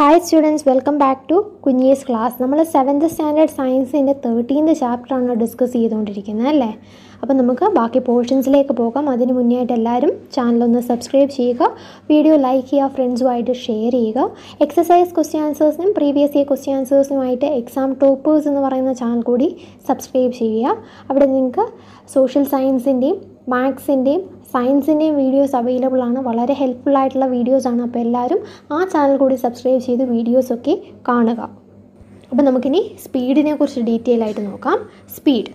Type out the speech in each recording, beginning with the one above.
Hi students welcome back to Kunjees class നമ്മൾ seventh standard സയൻസിൻ്റെ thirteenth ചാപ്റ്ററാണ് ഡിസ്കസ് ചെയ്തുകൊണ്ടിരിക്കുന്നത് അല്ലേ അപ്പോൾ നമുക്ക് ബാക്കി പോർഷൻസിലേക്ക് പോകാം അതിന് മുന്നേയായിട്ട് എല്ലാവരും ചാനലൊന്ന് സബ്സ്ക്രൈബ് ചെയ്യുക വീഡിയോ ലൈക്ക് ചെയ്യുക ഫ്രണ്ട്സുമായിട്ട് ഷെയർ ചെയ്യുക എക്സസൈസ് ക്വസ്റ്റ്യൻ ആൻസേഴ്സിനും പ്രീവിയസ് ഇയർ ക്വസ്റ്റ്യൻ ആൻസേഴ്സിനുമായിട്ട് എക്സാം ടോപ്പേഴ്സ് എന്ന് പറയുന്ന ചാനൽ കൂടി സബ്സ്ക്രൈബ് ചെയ്യുക അവിടെ നിങ്ങൾക്ക് സോഷ്യൽ സയൻസിൻ്റെയും മാത്സിൻ്റെയും സയൻസിൻ്റെ വീഡിയോസ് അവൈലബിൾ ആണ് വളരെ ഹെൽപ്ഫുൾ ആയിട്ടുള്ള വീഡിയോസ് ആണ് അപ്പോൾ എല്ലാവരും ആ ചാനൽ കൂടി സബ്സ്ക്രൈബ് ചെയ്ത് വീഡിയോസൊക്കെ കാണുക അപ്പോൾ നമുക്കിനി സ്പീഡിനെ കുറിച്ച് ഡീറ്റെയിൽ ആയിട്ട് നോക്കാം speed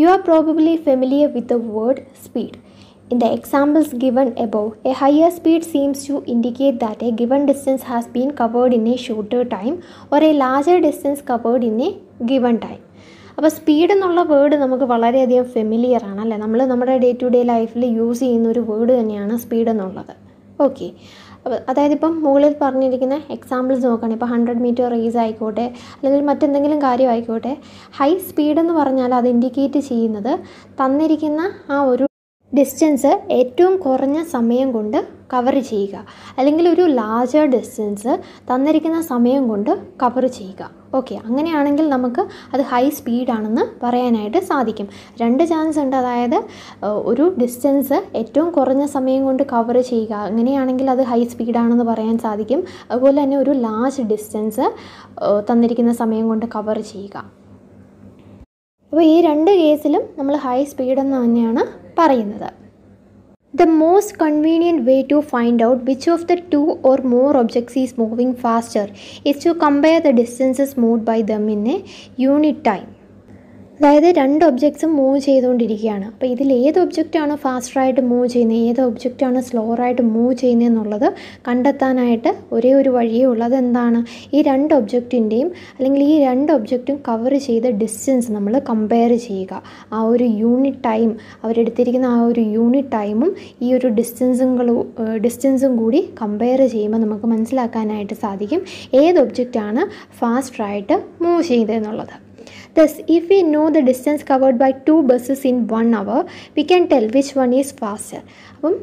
you are probably familiar with the word speed in the examples given above a higher speed seems to indicate that a given distance has been covered in a shorter time or a larger distance covered in a given time അപ്പോൾ speed എന്നുള്ള word നമുക്ക് വളരെയധികം familiar ആണ് അല്ലേ നമ്മൾ നമ്മുടെ day to day ലൈഫിൽ use ചെയ്യുന്ന ഒരു വേർഡ് തന്നെയാണ് സ്പീഡ് എന്നുള്ളത് ഓക്കെ അതായത് ഇപ്പം മുകളിൽ പറഞ്ഞിരിക്കുന്ന എക്സാമ്പിൾസ് നോക്കുകയാണെങ്കിൽ ഇപ്പോൾ ഹൺഡ്രഡ് മീറ്റർ റേസ് ആയിക്കോട്ടെ അല്ലെങ്കിൽ മറ്റെന്തെങ്കിലും കാര്യം ആയിക്കോട്ടെ ഹൈ സ്പീഡ് എന്ന് പറഞ്ഞാൽ അത് ഇൻഡിക്കേറ്റ് ചെയ്യുന്നത് തന്നിരിക്കുന്ന ആ ഒരു ഡിസ്റ്റൻസ് ഏറ്റവും കുറഞ്ഞ സമയം കൊണ്ട് കവർ ചെയ്യുക അല്ലെങ്കിൽ ഒരു ലാർജർ ഡിസ്റ്റൻസ് തന്നിരിക്കുന്ന സമയം കൊണ്ട് കവർ ചെയ്യുക ഓക്കെ അങ്ങനെയാണെങ്കിൽ നമുക്ക് അത് ഹൈ സ്പീഡാണെന്ന് പറയാനായിട്ട് സാധിക്കും രണ്ട് ചാൻസ് ഉണ്ട് അതായത് ഒരു ഡിസ്റ്റൻസ് ഏറ്റവും കുറഞ്ഞ സമയം കൊണ്ട് കവർ ചെയ്യുക അങ്ങനെയാണെങ്കിൽ അത് ഹൈ സ്പീഡാണെന്ന് പറയാൻ സാധിക്കും അതുപോലെ തന്നെ ഒരു ലാർജ് ഡിസ്റ്റൻസ് തന്നിരിക്കുന്ന സമയം കൊണ്ട് കവർ ചെയ്യുക അപ്പോൾ ഈ രണ്ട് കേസിലും നമ്മൾ ഹൈ സ്പീഡെന്ന് തന്നെയാണ് പറയുന്നത് the most convenient way to find out which of the two or more objects is moving faster is to compare the distances moved by them in a unit time അതായത് രണ്ട് ഒബ്ജക്ട്സും മൂവ് ചെയ്തുകൊണ്ടിരിക്കുകയാണ് അപ്പോൾ ഇതിൽ ഏത് ആണ് ഫാസ്റ്ററായിട്ട് മൂവ് ചെയ്യുന്നത് ഏത് slow സ്ലോറായിട്ട് move ചെയ്യുന്നത് എന്നുള്ളത് കണ്ടെത്താനായിട്ട് ഒരേ ഒരു വഴിയേ ഉള്ളത് എന്താണ് ഈ രണ്ട് ഒബ്ജക്റ്റിൻ്റെയും അല്ലെങ്കിൽ ഈ രണ്ട് ഒബ്ജക്റ്റും കവർ ചെയ്ത ഡിസ്റ്റൻസ് നമ്മൾ കമ്പയർ ചെയ്യുക ആ ഒരു യൂണിറ്റ് ടൈം അവരെടുത്തിരിക്കുന്ന ആ ഒരു യൂണിറ്റ് ടൈമും ഈ ഒരു ഡിസ്റ്റൻസും ഡിസ്റ്റൻസും കൂടി കമ്പയർ ചെയ്യുമ്പോൾ നമുക്ക് മനസ്സിലാക്കാനായിട്ട് സാധിക്കും ഏത് ഒബ്ജക്റ്റാണ് ഫാസ്റ്ററായിട്ട് മൂവ് ചെയ്തതെന്നുള്ളത് Thus, if we know the distance covered by two buses in one hour, we can tell which one is faster. അപ്പം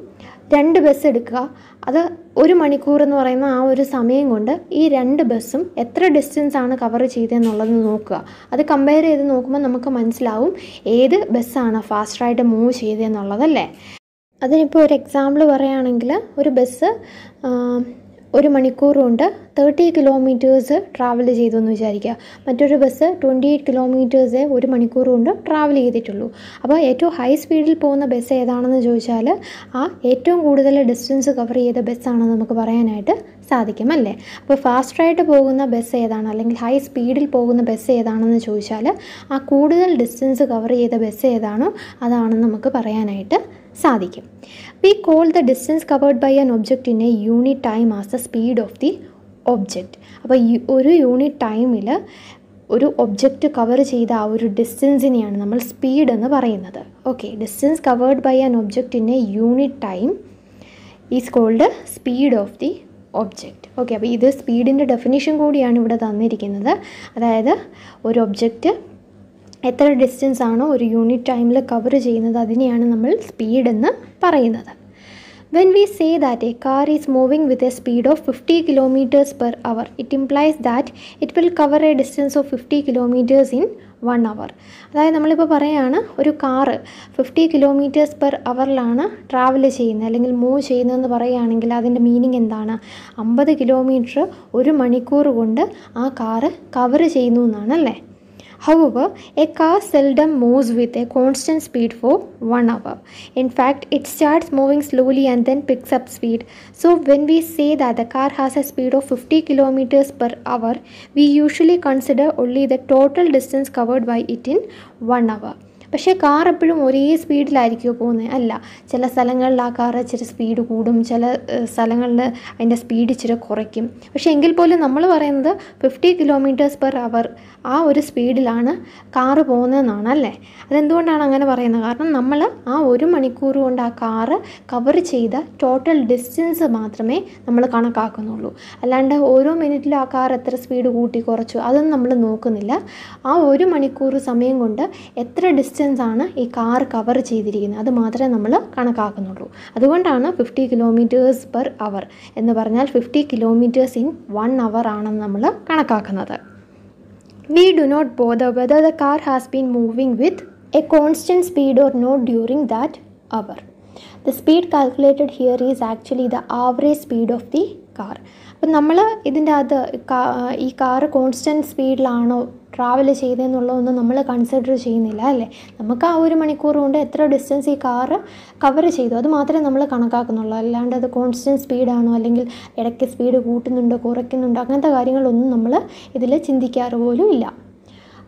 രണ്ട് ബസ് എടുക്കുക അത് ഒരു മണിക്കൂർ എന്ന് പറയുന്ന ആ ഒരു സമയം കൊണ്ട് ഈ രണ്ട് ബസ്സും എത്ര ഡിസ്റ്റൻസ് ആണ് കവർ ചെയ്തതെന്നുള്ളത് നോക്കുക അത് കമ്പയർ ചെയ്ത് നോക്കുമ്പോൾ നമുക്ക് മനസ്സിലാവും ഏത് ബസ്സാണ് ഫാസ്റ്റായിട്ട് മൂവ് ചെയ്തതെന്നുള്ളതല്ലേ അതിനിപ്പോൾ ഒരു എക്സാമ്പിൾ പറയുകയാണെങ്കിൽ ഒരു ബസ് ഒരു മണിക്കൂർ കൊണ്ട് തേർട്ടി കിലോമീറ്റേഴ്സ് ട്രാവൽ ചെയ്തു എന്ന് വിചാരിക്കുക മറ്റൊരു ബസ് ട്വൻറ്റി എയ്റ്റ് കിലോമീറ്റേഴ്സ് ഒരു മണിക്കൂർ കൊണ്ട് ട്രാവൽ ചെയ്തിട്ടുള്ളൂ അപ്പോൾ ഏറ്റവും ഹൈ സ്പീഡിൽ പോകുന്ന ബസ് ഏതാണെന്ന് ചോദിച്ചാൽ ആ ഏറ്റവും കൂടുതൽ ഡിസ്റ്റൻസ് കവർ ചെയ്ത ബസ്സാണെന്ന് നമുക്ക് പറയാനായിട്ട് സാധിക്കും അല്ലേ അപ്പോൾ ഫാസ്റ്റായിട്ട് പോകുന്ന ബസ് ഏതാണ് അല്ലെങ്കിൽ ഹൈ സ്പീഡിൽ പോകുന്ന ബസ് ഏതാണെന്ന് ചോദിച്ചാൽ ആ കൂടുതൽ ഡിസ്റ്റൻസ് കവർ ചെയ്ത ബസ് ഏതാണോ അതാണെന്ന് നമുക്ക് പറയാനായിട്ട് സാധിക്കും we call the distance covered by an object in a unit time as the speed of the object അപ്പോൾ ഒരു യൂണിറ്റ് ടൈമിൽ ഒരു ഒബ്ജക്റ്റ് കവർ ചെയ്ത ആ ഒരു ഡിസ്റ്റൻസിനെയാണ് നമ്മൾ സ്പീഡ് എന്ന് പറയുന്നത് okay distance covered by an object in a unit time is called speed of the object okay അപ്പോൾ ഇത് സ്പീഡിൻ്റെ ഡെഫിനേഷൻ കൂടിയാണ് ഇവിടെ തന്നിരിക്കുന്നത് അതായത് ഒരു ഒബ്ജക്റ്റ് എത്ര ഡിസ്റ്റൻസ് ആണോ ഒരു യൂണിറ്റ് ടൈമിൽ കവർ ചെയ്യുന്നത് അതിനെയാണ് നമ്മൾ സ്പീഡ് എന്ന് പറയുന്നത് when we say that a car is moving with a speed of fifty kilometres per hour it implies that it will cover a distance of fifty kilometres in one hour അതായത് നമ്മളിപ്പോൾ പറയുകയാണ് ഒരു car fifty kilometres per അവറിലാണ് travel ചെയ്യുന്നത് അല്ലെങ്കിൽ move ചെയ്യുന്നതെന്ന് പറയുകയാണെങ്കിൽ അതിൻ്റെ മീനിങ് എന്താണ് അമ്പത് കിലോമീറ്റർ ഒരു മണിക്കൂർ കൊണ്ട് ആ കാറ് കവർ ചെയ്യുന്നു എന്നാണ് അല്ലേ However, a car seldom moves with a constant speed for one hour. In fact, it starts moving slowly and then picks up speed. So, when we say that the car has a speed of 50 kilometers per hour, we usually consider only the total distance covered by it in one hour. പക്ഷേ car എപ്പോഴും ഒരേ സ്പീഡിലായിരിക്കുമോ പോകുന്നത് അല്ല ചില സ്ഥലങ്ങളിൽ ആ car ഇച്ചിരി speed കൂടും ചില സ്ഥലങ്ങളിൽ അതിൻ്റെ സ്പീഡ് ഇച്ചിരി കുറയ്ക്കും പക്ഷേ എങ്കിൽ പോലും നമ്മൾ പറയുന്നത് ഫിഫ്റ്റി കിലോമീറ്റേഴ്സ് പെർ അവർ ആ ഒരു സ്പീഡിലാണ് കാറ് പോകുന്നതെന്നാണ് അല്ലേ അതെന്തുകൊണ്ടാണ് അങ്ങനെ പറയുന്നത് കാരണം നമ്മൾ ആ ഒരു മണിക്കൂർ കൊണ്ട് ആ കാറ് കവർ ചെയ്ത ടോട്ടൽ ഡിസ്റ്റൻസ് മാത്രമേ നമ്മൾ കണക്കാക്കുന്നുള്ളൂ അല്ലാണ്ട് ഓരോ മിനിറ്റിലും ആ കാർ എത്ര സ്പീഡ് കൂട്ടി കുറച്ചു അതൊന്നും നമ്മൾ നോക്കുന്നില്ല ആ ഒരു മണിക്കൂർ സമയം കൊണ്ട് എത്ര ഡിസ്റ്റൻസ് ഡിസ്റ്റൻസ് ആണ് ഈ കാർ കവർ ചെയ്തിരിക്കുന്നത് അത് മാത്രമേ നമ്മൾ കണക്കാക്കുന്നുള്ളൂ അതുകൊണ്ടാണ് ഫിഫ്റ്റി കിലോമീറ്റേഴ്സ് പെർ അവർ എന്ന് പറഞ്ഞാൽ fifty kilometres in one hour ആണെന്ന് നമ്മൾ കണക്കാക്കുന്നത് we do not bother whether the car has been moving with a constant speed or not during that hour the speed calculated here is actually the average speed of the car അപ്പം നമ്മൾ ഇതിൻ്റെ അത് ഈ car constant സ്പീഡിലാണോ travel ചെയ്തതെന്നുള്ളതൊന്നും നമ്മൾ consider ചെയ്യുന്നില്ല അല്ലേ നമുക്ക് ആ ഒരു മണിക്കൂർ കൊണ്ട് എത്ര ഡിസ്റ്റൻസ് ഈ കാറ് കവർ ചെയ്തു അത് മാത്രമേ നമ്മൾ കണക്കാക്കുന്നുള്ളൂ അല്ലാണ്ട് അത് കോൺസ്റ്റൻറ്റ് സ്പീഡാണോ അല്ലെങ്കിൽ ഇടയ്ക്ക് സ്പീഡ് കൂട്ടുന്നുണ്ടോ കുറയ്ക്കുന്നുണ്ടോ അങ്ങനത്തെ കാര്യങ്ങളൊന്നും നമ്മൾ ഇതിൽ ചിന്തിക്കാറ് പോലും ഇല്ല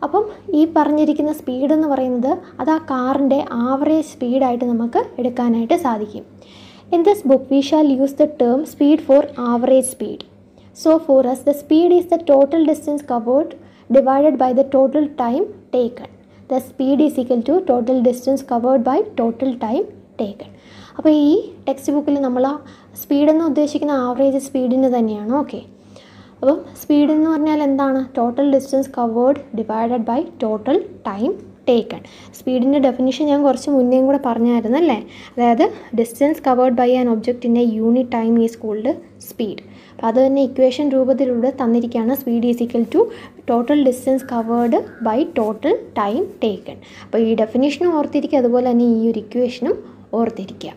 അപ്പം ഈ പറഞ്ഞിരിക്കുന്ന സ്പീഡ് എന്ന് പറയുന്നത് അത് ആ കാറിൻ്റെ ആവറേജ് സ്പീഡായിട്ട് നമുക്ക് എടുക്കാനായിട്ട് സാധിക്കും in this book we shall use the term speed for average speed so for us the speed is the total distance covered divided by the total time taken. The speed is equal to total distance covered by total time taken. അപ്പോൾ ഈ text ബുക്കിൽ നമ്മൾ speed എന്ന് ഉദ്ദേശിക്കുന്ന average സ്പീഡിന് തന്നെയാണ് okay അപ്പം speed എന്ന് പറഞ്ഞാൽ എന്താണ് total distance covered divided by total time taken സ്പീഡിൻ്റെ ഡെഫിനിഷൻ ഞാൻ കുറച്ച് മുന്നേയും കൂടെ പറഞ്ഞായിരുന്നു അല്ലേ അതായത് distance covered by an object in a unit time is called speed അപ്പോൾ അത് തന്നെ ഇക്വേഷൻ രൂപത്തിലൂടെ തന്നിരിക്കുകയാണ് speed is equal to total distance covered by total time taken അപ്പോൾ ഈ ഡെഫിനേഷനും ഓർത്തിരിക്കുക അതുപോലെ തന്നെ ഈ ഒരു ഇക്വേഷനും ഓർത്തിരിക്കുക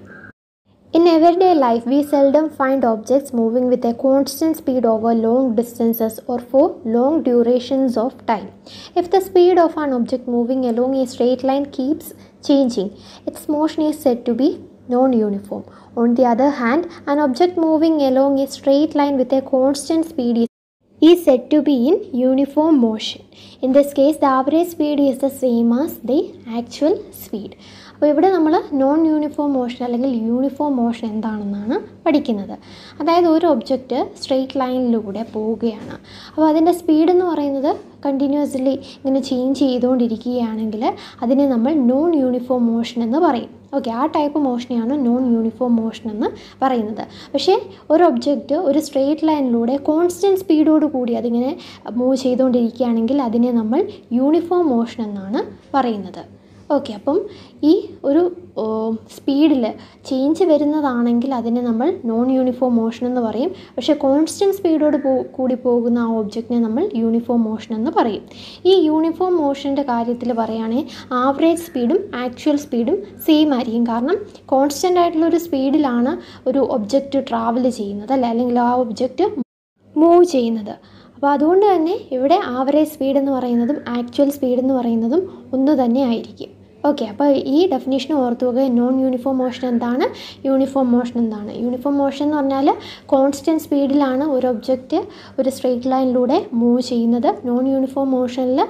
in everyday life we seldom find objects moving with a constant speed over long distances or for long durations of time if the speed of an object moving along a straight line keeps changing its motion is said to be non-uniform. On the other hand, an object moving along a straight line with a constant speed is is said to be in uniform motion. In this case, the average speed is the same as the actual speed. അപ്പോൾ ഇവിടെ നമ്മൾ non uniform motion അല്ലെങ്കിൽ uniform motion എന്താണെന്നാണ് പഠിക്കുന്നത് അതായത് ഒരു object straight ലൈനിലൂടെ പോവുകയാണ് അപ്പോൾ അതിൻ്റെ സ്പീഡ് എന്ന് പറയുന്നത് കണ്ടിന്യൂസ്ലി ഇങ്ങനെ ചേഞ്ച് ചെയ്തുകൊണ്ടിരിക്കുകയാണെങ്കിൽ അതിനെ നമ്മൾ നോൺ യൂണിഫോം മോഷൻ എന്ന് പറയും ഓക്കെ ആ ടൈപ്പ് മോഷനെയാണ് നോൺ യൂണിഫോം മോഷൻ എന്ന് പറയുന്നത് പക്ഷേ ഒരു ഒബ്ജക്റ്റ് ഒരു സ്ട്രെയിറ്റ് ലൈനിലൂടെ കോൺസ്റ്റൻറ്റ് സ്പീഡോട് കൂടി അതിങ്ങനെ മൂവ് ചെയ്തുകൊണ്ടിരിക്കുകയാണെങ്കിൽ അതിനെ നമ്മൾ യൂണിഫോം മോഷൻ എന്നാണ് പറയുന്നത് ഓക്കെ അപ്പം ഈ ഒരു സ്പീഡിൽ ചേഞ്ച് വരുന്നതാണെങ്കിൽ അതിനെ നമ്മൾ നോൺ യൂണിഫോം മോഷൻ എന്ന് പറയും പക്ഷേ കോൺസ്റ്റൻറ്റ് സ്പീഡോട് കൂടി പോകുന്ന ആ ഒബ്ജക്റ്റിനെ നമ്മൾ യൂണിഫോം മോഷൻ എന്ന് പറയും ഈ യൂണിഫോം മോഷൻ്റെ കാര്യത്തിൽ പറയുകയാണെങ്കിൽ ആവറേജ് സ്പീഡും ആക്ച്വൽ സ്പീഡും സെയിം ആയിരിക്കും കാരണം കോൺസ്റ്റൻ്റ് ആയിട്ടുള്ള ഒരു സ്പീഡിലാണ് ഒരു ഒബ്ജക്റ്റ് ട്രാവൽ ചെയ്യുന്നത് അല്ലേ അല്ലെങ്കിൽ ആ ഒബ്ജക്റ്റ് മൂവ് ചെയ്യുന്നത് അപ്പോൾ അതുകൊണ്ട് തന്നെ ഇവിടെ ആവറേജ് സ്പീഡ് എന്ന് പറയുന്നതും ആക്ച്വൽ സ്പീഡ് എന്ന് പറയുന്നതും ഒന്ന് തന്നെ ആയിരിക്കും ഓക്കെ അപ്പോൾ ഈ ഡെഫിനേഷൻ ഓർത്തു പോകുക നോൺ യൂണിഫോം മോഷൻ എന്താണ് യൂണിഫോം മോഷൻ എന്താണ് യൂണിഫോം മോഷൻ എന്ന് പറഞ്ഞാൽ കോൺസ്റ്റൻറ്റ് സ്പീഡിലാണ് ഒരു ഒബ്ജക്റ്റ് ഒരു സ്ട്രെയിറ്റ് ലൈനിലൂടെ മൂവ് ചെയ്യുന്നത് നോൺ യൂണിഫോം മോഷനിൽ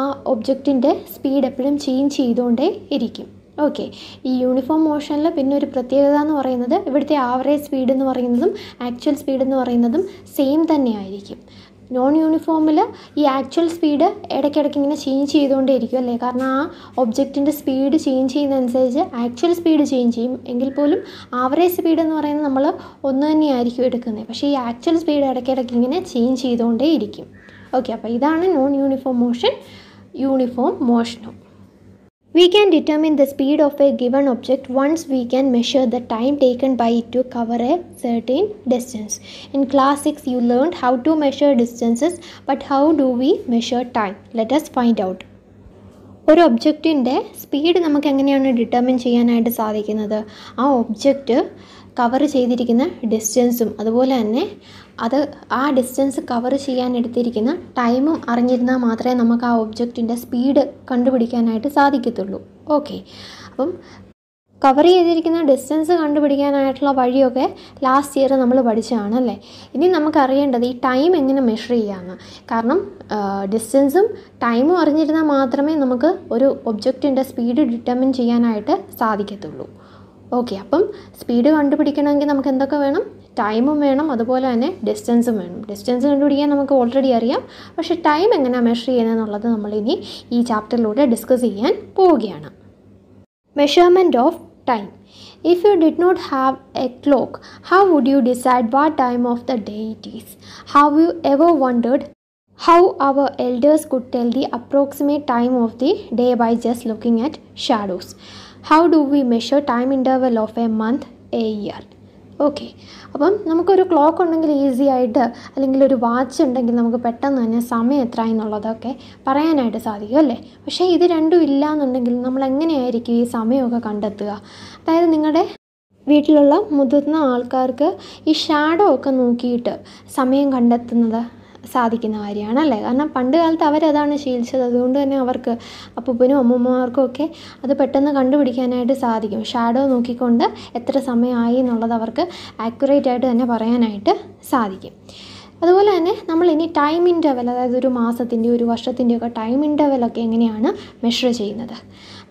ആ ഒബ്ജക്റ്റിൻ്റെ സ്പീഡ് എപ്പോഴും ചേഞ്ച് ചെയ്തുകൊണ്ടേ ഇരിക്കും ഓക്കെ ഈ യൂണിഫോം മോഷനിൽ പിന്നെ ഒരു പ്രത്യേകത എന്ന് പറയുന്നത് ഇവിടുത്തെ ആവറേജ് സ്പീഡ് എന്ന് പറയുന്നതും ആക്ച്വൽ സ്പീഡ് എന്ന് പറയുന്നതും സെയിം തന്നെയായിരിക്കും നോൺ യൂണിഫോമിൽ ഈ ആക്ച്വൽ സ്പീഡ് ഇടയ്ക്കിടയ്ക്ക് ഇങ്ങനെ ചേഞ്ച് ചെയ്തുകൊണ്ടേ അല്ലേ കാരണം ആ ഒബ്ജക്റ്റിൻ്റെ സ്പീഡ് ചേഞ്ച് ചെയ്യുന്നതനുസരിച്ച് ആക്ച്വൽ സ്പീഡ് ചേഞ്ച് ചെയ്യും എങ്കിൽ പോലും ആവറേജ് സ്പീഡ് എന്ന് പറയുന്നത് നമ്മൾ ഒന്ന് തന്നെയായിരിക്കും എടുക്കുന്നത് പക്ഷേ ഈ ആക്ച്വൽ സ്പീഡ് ഇടയ്ക്കിടയ്ക്ക് ഇങ്ങനെ ചേഞ്ച് ചെയ്തുകൊണ്ടേ ഇരിക്കും ഓക്കെ അപ്പോൾ ഇതാണ് നോൺ യൂണിഫോം മോഷൻ യൂണിഫോം മോഷനും We can determine the speed of a given object once we can measure the time taken by it to cover a certain distance. In class 6 you learned how to measure distances but how do we measure time? Let us find out. ഒരു ഒബ്ജക്റ്റിൻ്റെ speed നമുക്ക് എങ്ങനെയാണ് determine ചെയ്യാനായിട്ട് സാധിക്കുന്നത് ആ object cover ചെയ്തിരിക്കുന്ന ഡിസ്റ്റൻസും അതുപോലെ തന്നെ അത് ആ ഡിസ്റ്റൻസ് കവർ ചെയ്യാൻ എടുത്തിരിക്കുന്ന ടൈമും അറിഞ്ഞിരുന്നാൽ മാത്രമേ നമുക്ക് ആ ഒബ്ജക്റ്റിൻ്റെ സ്പീഡ് കണ്ടുപിടിക്കാനായിട്ട് സാധിക്കത്തുള്ളൂ ഓക്കെ അപ്പം കവർ ചെയ്തിരിക്കുന്ന ഡിസ്റ്റൻസ് കണ്ടുപിടിക്കാനായിട്ടുള്ള വഴിയൊക്കെ ലാസ്റ്റ് ഇയർ നമ്മൾ പഠിച്ചതാണ് അല്ലേ ഇനി നമുക്കറിയേണ്ടത് ഈ ടൈം എങ്ങനെ മെഷർ ചെയ്യാമെന്ന് കാരണം ഡിസ്റ്റൻസും ടൈമും അറിഞ്ഞിരുന്നാൽ മാത്രമേ നമുക്ക് ഒരു ഒബ്ജക്റ്റിൻ്റെ സ്പീഡ് ഡിറ്റർമിൻ ചെയ്യാനായിട്ട് സാധിക്കത്തുള്ളൂ ഓക്കെ അപ്പം സ്പീഡ് കണ്ടുപിടിക്കണമെങ്കിൽ നമുക്ക് എന്തൊക്കെ വേണം ടൈമും വേണം അതുപോലെ തന്നെ ഡിസ്റ്റൻസും വേണം ഡിസ്റ്റൻസ് കണ്ടുപിടിക്കാൻ നമുക്ക് ഓൾറെഡി അറിയാം പക്ഷേ ടൈം എങ്ങനെ മെഷർ ചെയ്യുന്നതെന്നുള്ളത് നമ്മളിനി ഈ ചാപ്റ്ററിലൂടെ ഡിസ്കസ് ചെയ്യാൻ പോവുകയാണ് measurement of time if you did not have a clock how would you decide what time of the day it is how you ever wondered how our elders could tell the approximate time of the day by just looking at shadows how do we measure time interval of a month a year okay അപ്പം നമുക്കൊരു clock ഉണ്ടെങ്കിൽ easy ആയിട്ട് അല്ലെങ്കിൽ ഒരു watch ഉണ്ടെങ്കിൽ നമുക്ക് പെട്ടെന്ന് തന്നെ സമയം എത്ര എന്നുള്ളതൊക്കെ പറയാനായിട്ട് സാധിക്കും അല്ലേ പക്ഷേ ഇത് രണ്ടും ഇല്ല എന്നുണ്ടെങ്കിൽ നമ്മൾ എങ്ങനെയായിരിക്കും ഈ സമയമൊക്കെ കണ്ടെത്തുക അതായത് നിങ്ങളുടെ വീട്ടിലുള്ള മുതിർന്ന ആൾക്കാർക്ക് ഈ ഷാഡോ ഒക്കെ നോക്കിയിട്ട് സമയം കണ്ടെത്തുന്നത് സാധിക്കുന്ന കാര്യമാണ് അല്ലേ കാരണം പണ്ട് കാലത്ത് അവരതാണ് ശീലിച്ചത് അതുകൊണ്ട് തന്നെ അവർക്ക് അപ്പൂപ്പനും അമ്മൂമ്മമാർക്കും ഒക്കെ അത് പെട്ടെന്ന് കണ്ടുപിടിക്കാനായിട്ട് സാധിക്കും ഷാഡോ നോക്കിക്കൊണ്ട് എത്ര സമയമായി എന്നുള്ളത് അവർക്ക് ആക്യുറേറ്റ് ആയിട്ട് തന്നെ പറയാനായിട്ട് സാധിക്കും അതുപോലെ തന്നെ നമ്മൾ ഇനി ടൈം ഇൻ്റർവൽ അതായത് ഒരു മാസത്തിൻ്റെ ഒരു വർഷത്തിൻ്റെ ഒക്കെ ടൈം ഒക്കെ എങ്ങനെയാണ് മെഷർ ചെയ്യുന്നത്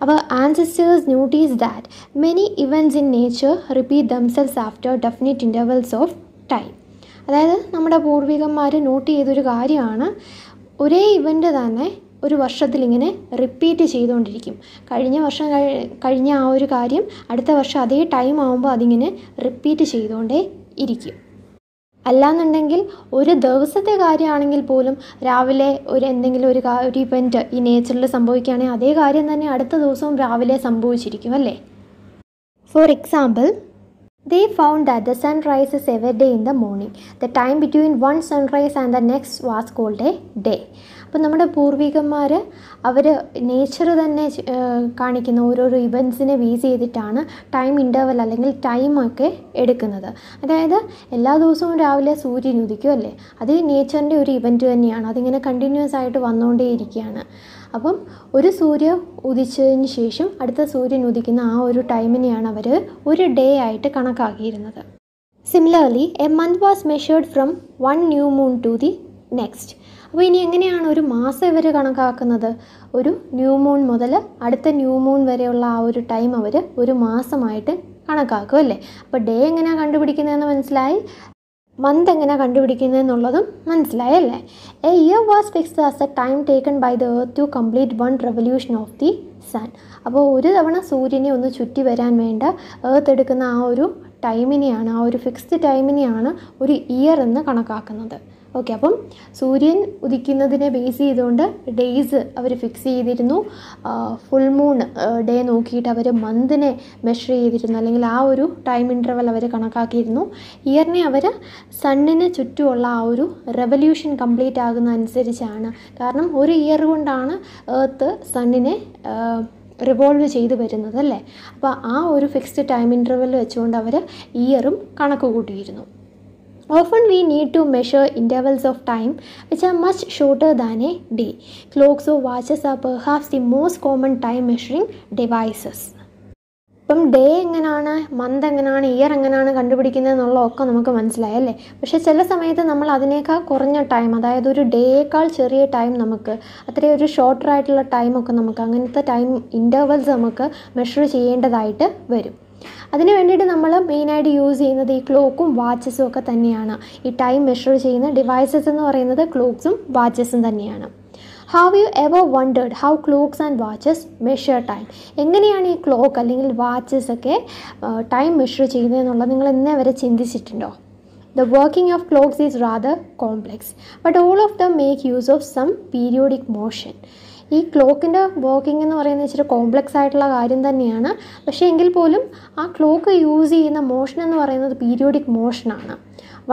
അപ്പോൾ ancestors notice that many events in nature repeat themselves after definite intervals of time അതായത് നമ്മുടെ പൂർവികന്മാർ നോട്ട് ചെയ്തൊരു കാര്യമാണ് ഒരേ ഇവൻ്റ് തന്നെ ഒരു വർഷത്തിൽ ഇങ്ങനെ റിപ്പീറ്റ് ചെയ്തുകൊണ്ടിരിക്കും കഴിഞ്ഞ വർഷം കഴിഞ്ഞ ആ ഒരു കാര്യം അടുത്ത വർഷം അതേ ടൈം ആകുമ്പോൾ അതിങ്ങനെ റിപ്പീറ്റ് ചെയ്തുകൊണ്ടേ ഇരിക്കും അല്ലാന്നുണ്ടെങ്കിൽ ഒരു ദിവസത്തെ കാര്യമാണെങ്കിൽ പോലും രാവിലെ ഒരു എന്തെങ്കിലും ഒരു ഒരു ഇവൻറ്റ് ഈ നേച്ചറിൽ സംഭവിക്കുകയാണെങ്കിൽ അതേ കാര്യം തന്നെ അടുത്ത ദിവസവും രാവിലെ സംഭവിച്ചിരിക്കും അല്ലേ for example They found that the sun rises every day in the morning. The time between one sunrise and the next was called a day. അപ്പം നമ്മുടെ പൂർവികന്മാർ അവർ നേച്ചർ തന്നെ കാണിക്കുന്ന ഓരോരോ ഇവൻസിനെ ബേസ് ചെയ്തിട്ടാണ് ടൈം ഇൻ്റർവൽ അല്ലെങ്കിൽ ടൈമൊക്കെ എടുക്കുന്നത് അതായത് എല്ലാ ദിവസവും രാവിലെ സൂര്യൻ ഉദിക്കും അല്ലേ അത് നേച്ചറിൻ്റെ ഒരു ഇവൻറ്റ് തന്നെയാണ് അതിങ്ങനെ കണ്ടിന്യൂസ് ആയിട്ട് വന്നുകൊണ്ടേയിരിക്കുകയാണ് അപ്പം ഒരു സൂര്യ ഉദിച്ചതിന് ശേഷം അടുത്ത സൂര്യൻ ഉദിക്കുന്ന ആ ഒരു ടൈമിനെയാണ് അവർ ഒരു ഡേ ആയിട്ട് കണക്കാക്കിയിരുന്നത് similarly a month was measured from one new moon to the next അപ്പോൾ ഇനി എങ്ങനെയാണ് ഒരു മാസം ഇവർ കണക്കാക്കുന്നത് ഒരു ന്യൂ മൂൺ മുതൽ അടുത്ത ന്യൂ മൂൺ വരെയുള്ള ആ ഒരു ടൈം അവർ ഒരു മാസമായിട്ട് കണക്കാക്കും അല്ലേ അപ്പോൾ ഡേ എങ്ങനെയാണ് കണ്ടുപിടിക്കുന്നതെന്ന് മനസ്സിലായി മന്ത് എങ്ങനെ കണ്ടുപിടിക്കുന്നതെന്നുള്ളതും മനസ്സിലായല്ലേ a year was fixed as a time taken by the earth to complete one revolution of the sun അപ്പോൾ ഒരു തവണ സൂര്യനെ ഒന്ന് ചുറ്റി വരാൻ വേണ്ട എർത്ത് എടുക്കുന്ന ആ ഒരു ടൈമിനെയാണ് ആ ഒരു ഫിക്സ്ഡ് ടൈമിനെയാണ് ഒരു ഇയർ എന്ന് കണക്കാക്കുന്നത് ഓക്കെ അപ്പം സൂര്യൻ ഉദിക്കുന്നതിനെ ബേസ് ചെയ്തുകൊണ്ട് ഡേയ്സ് അവർ ഫിക്സ് ചെയ്തിരുന്നു ഫുൾ മൂൺ ഡേ നോക്കിയിട്ട് അവർ മന്തിനെ മെഷർ ചെയ്തിരുന്നു അല്ലെങ്കിൽ ആ ഒരു ടൈം ഇൻ്റർവൽ അവർ കണക്കാക്കിയിരുന്നു ഇയറിനെ അവർ സണ്ണിന് ചുറ്റുമുള്ള ആ ഒരു റെവല്യൂഷൻ കംപ്ലീറ്റ് ആകുന്ന അനുസരിച്ചാണ് കാരണം ഒരു ഇയർ കൊണ്ടാണ് ഏർത്ത് സണ്ണിനെ റിവോൾവ് ചെയ്തു വരുന്നത് അല്ലേ അപ്പോൾ ആ ഒരു ഫിക്സ്ഡ് ടൈം ഇൻ്റർവൽ വെച്ചുകൊണ്ട് അവർ ഇയറും കണക്ക് കൂട്ടിയിരുന്നു Often we need to measure intervals of time which are much shorter than a day. Clocks or watches are perhaps the most common time measuring devices. ഇപ്പം ഡേ എങ്ങനെയാണ് മന്ത് എങ്ങനെയാണ് year എങ്ങനെയാണ് കണ്ടുപിടിക്കുന്നത് എന്നുള്ളതൊക്കെ നമുക്ക് മനസ്സിലായി അല്ലേ പക്ഷേ ചില സമയത്ത് നമ്മൾ അതിനേക്കാൾ കുറഞ്ഞ ടൈം അതായത് ഒരു ഡേയേക്കാൾ ചെറിയ ടൈം നമുക്ക് അത്രയും ഒരു ആയിട്ടുള്ള ടൈമൊക്കെ നമുക്ക് അങ്ങനത്തെ ടൈം ഇൻ്റർവൽസ് നമുക്ക് മെഷർ ചെയ്യേണ്ടതായിട്ട് വരും അതിന് വേണ്ടിയിട്ട് നമ്മൾ മെയിനായിട്ട് യൂസ് ചെയ്യുന്നത് ഈ ക്ലോക്കും വാച്ചസും ഒക്കെ തന്നെയാണ് ഈ ടൈം മെഷർ ചെയ്യുന്ന ഡിവൈസസ് എന്ന് പറയുന്നത് ക്ലോക്സും വാച്ചസും തന്നെയാണ് how you ever wondered how clocks and watches measure time എങ്ങനെയാണ് ഈ ക്ലോക്ക് അല്ലെങ്കിൽ വാച്ചസ് ഒക്കെ ടൈം മെഷർ ചെയ്യുന്നതെന്നുള്ളത് നിങ്ങൾ ഇന്നേ വരെ ചിന്തിച്ചിട്ടുണ്ടോ the working of clocks is rather complex but all of the make use of some periodic motion ഈ ക്ലോക്കിൻ്റെ വർക്കിംഗ് എന്ന് പറയുന്നത് ഇച്ചിരി കോംപ്ലക്സ് ആയിട്ടുള്ള കാര്യം തന്നെയാണ് പക്ഷേ എങ്കിൽ പോലും ആ ക്ലോക്ക് യൂസ് ചെയ്യുന്ന മോഷൻ എന്ന് പറയുന്നത് പീരിയോഡിക് മോഷനാണ്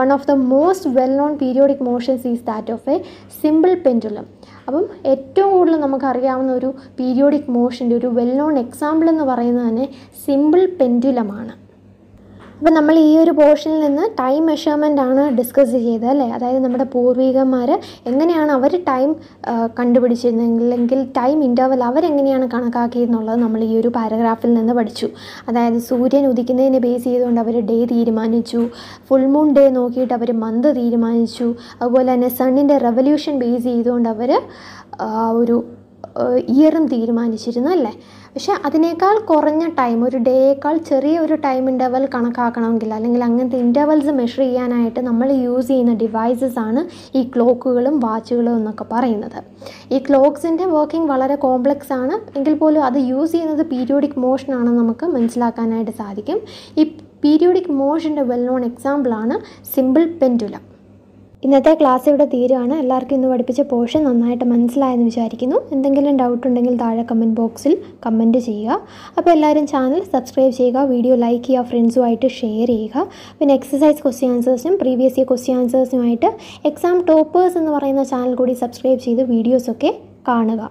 one of the most well known periodic motions is that of a simple pendulum അപ്പം ഏറ്റവും കൂടുതൽ നമുക്കറിയാവുന്ന ഒരു പീരിയോഡിക് മോഷൻ്റെ ഒരു വെൽ നോൺ എക്സാമ്പിൾ എന്ന് പറയുന്നത് തന്നെ സിമ്പിൾ പെൻഡുലമാണ് അപ്പോൾ നമ്മൾ ഈ ഒരു പോർഷനിൽ നിന്ന് ടൈം മെഷർമെൻ്റ് ആണ് ഡിസ്കസ് ചെയ്തത് അല്ലേ അതായത് നമ്മുടെ പൂർവികന്മാർ എങ്ങനെയാണ് അവർ ടൈം കണ്ടുപിടിച്ചിരുന്നെങ്കിൽ അല്ലെങ്കിൽ ടൈം ഇൻ്റർവൽ അവരെങ്ങനെയാണ് കണക്കാക്കിയെന്നുള്ളത് നമ്മൾ ഈ ഒരു പാരഗ്രാഫിൽ നിന്ന് പഠിച്ചു അതായത് സൂര്യൻ ഉദിക്കുന്നതിനെ ബേസ് ചെയ്തുകൊണ്ട് അവർ ഡേ തീരുമാനിച്ചു ഫുൾ മൂൺ ഡേ നോക്കിയിട്ട് അവർ മന്ത് തീരുമാനിച്ചു അതുപോലെ തന്നെ സണ്ണിൻ്റെ റെവല്യൂഷൻ ബേസ് ചെയ്തുകൊണ്ട് അവർ ഒരു ഇയറും തീരുമാനിച്ചിരുന്നു അല്ലേ പക്ഷെ അതിനേക്കാൾ കുറഞ്ഞ ടൈം ഒരു ഡേയേക്കാൾ ചെറിയ ഒരു ടൈം ഇൻ്റർവൽ കണക്കാക്കണമെങ്കിൽ അല്ലെങ്കിൽ അങ്ങനത്തെ ഇൻ്റർവൽസ് മെഷർ ചെയ്യാനായിട്ട് നമ്മൾ യൂസ് ചെയ്യുന്ന ഡിവൈസസ് ആണ് ഈ ക്ലോക്കുകളും വാച്ചുകളും എന്നൊക്കെ പറയുന്നത് ഈ ക്ലോക്സിൻ്റെ വർക്കിംഗ് വളരെ കോംപ്ലക്സ് ആണ് എങ്കിൽ പോലും അത് യൂസ് ചെയ്യുന്നത് പീരിയോഡിക് മോഷൻ ആണെന്ന് നമുക്ക് മനസ്സിലാക്കാനായിട്ട് സാധിക്കും ഈ പീരിയോഡിക് മോഷൻ്റെ വെൽ നോൺ എക്സാമ്പിളാണ് സിമ്പിൾ പെൻഡുലം ഇന്നത്തെ ക്ലാസ് ഇവിടെ തീരുകയാണ് എല്ലാവർക്കും ഇന്ന് പഠിപ്പിച്ച പോർഷൻ നന്നായിട്ട് മനസ്സിലായെന്ന് വിചാരിക്കുന്നു എന്തെങ്കിലും ഡൗട്ട് ഉണ്ടെങ്കിൽ താഴെ കമൻറ്റ് ബോക്സിൽ കമൻറ്റ് ചെയ്യുക അപ്പോൾ എല്ലാവരും ചാനൽ സബ്സ്ക്രൈബ് ചെയ്യുക വീഡിയോ ലൈക്ക് ചെയ്യുക ഫ്രണ്ട്സുമായിട്ട് ഷെയർ ചെയ്യുക പിന്നെ എക്സസൈസ് ക്വസ്റ്റ്യൻ ആൻസേഴ്സിനും പ്രീവിയസ് ഇയർ ക്വസ്റ്റ്യൻ ആൻസേഴ്സിനുമായിട്ട് എക്സാം ടോപ്പേഴ്സ് എന്ന് പറയുന്ന ചാനൽ കൂടി സബ്സ്ക്രൈബ് ചെയ്ത് വീഡിയോസൊക്കെ കാണുക